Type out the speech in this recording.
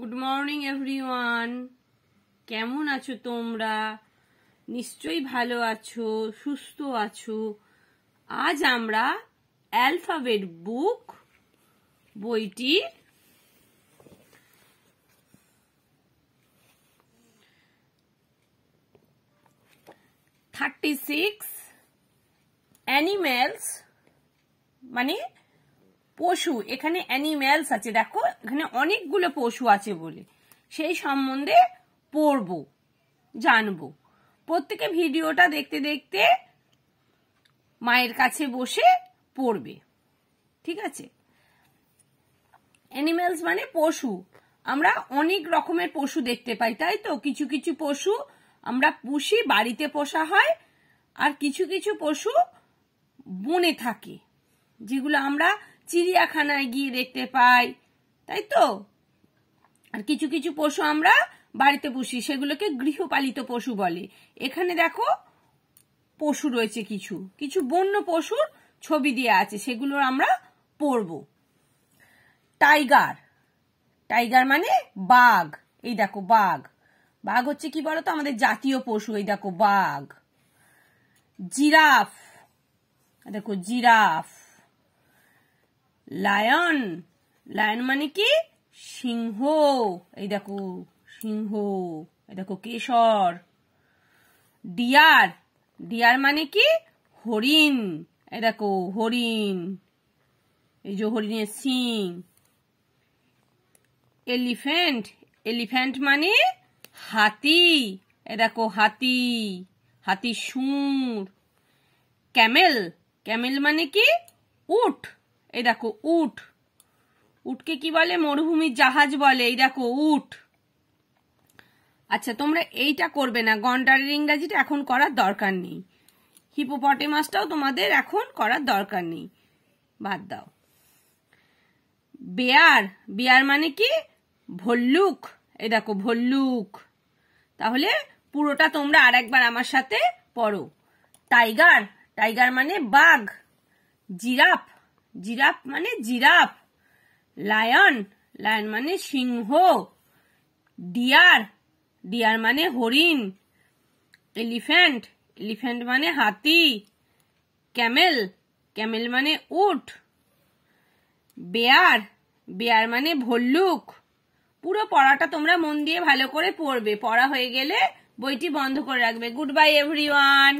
good morning everyone কেমন আছো তোমরা নিশ্চয়ই ভালো আছো সুস্থ আছো আজ আমরা অ্যালফাবেট বুক বইটি থার্টি সিক্স অ্যানিম্যালস মানে পশু এখানে অ্যানিম্যালস আছে দেখো এখানে অনেকগুলো পশু আছে বলে সেই সম্বন্ধে পড়ব জানব প্রত্যেকে ভিডিওটা দেখতে দেখতে মায়ের কাছে বসে পড়বে ঠিক আছে অ্যানিম্যালস মানে পশু আমরা অনেক রকমের পশু দেখতে পাই তাই তো কিছু কিছু পশু আমরা পুষি বাড়িতে পোষা হয় আর কিছু কিছু পশু বনে থাকে যেগুলো আমরা চিড়িয়াখানায় গিয়ে দেখতে পাই তাই তো আর কিছু কিছু পশু আমরা বাড়িতে পুষি সেগুলোকে গৃহপালিত পশু বলে এখানে দেখো পশু রয়েছে কিছু কিছু বন্য পশুর ছবি দিয়ে আছে সেগুলোর আমরা পড়ব টাইগার টাইগার মানে বাঘ এই দেখো বাঘ বাঘ হচ্ছে কি বলতো আমাদের জাতীয় পশু এই দেখো বাঘ জিরাফ দেখো জিরাফ লায়ন লায়ন মানে কি সিংহ এই দেখো সিংহ এই দেখো কেশর ডিয়ার ডিয়ার মানে কি হরিণ এই দেখো হরিণ এই যে হরিণের সিং এলিফ্যান্ট এলিফ্যান্ট মানে হাতি এ দেখো হাতি হাতি সুর ক্যামেল ক্যামেল মানে কি উঠ এই দেখো উট উটকে কি বলে মরুভূমির জাহাজ বলে এই দেখো উট আচ্ছা তোমরা এইটা করবে না গন্ডারের ইংরাজিটা এখন করার দরকার নেই হিপোপটেমাসটাও তোমাদের এখন করার দরকার নেই বাদ দাও বেয়ার বেয়ার মানে কি ভল্লুক এই দেখো ভল্লুক তাহলে পুরোটা তোমরা আর একবার আমার সাথে পড়ো টাইগার টাইগার মানে বাঘ জিরাফ জিরাফ মানে জিরাফ লায়ন লায়ন মানে সিংহ ডিয়ার ডিয়ার মানে হরিণ এলিফ্যান্ট এলিফ্যান্ট মানে হাতি ক্যামেল ক্যামেল মানে উট বেয়ার বেয়ার মানে ভল্লুক পুরো পড়াটা তোমরা মন দিয়ে ভালো করে পড়বে পড়া হয়ে গেলে বইটি বন্ধ করে রাখবে গুড বাই এভরিওয়ান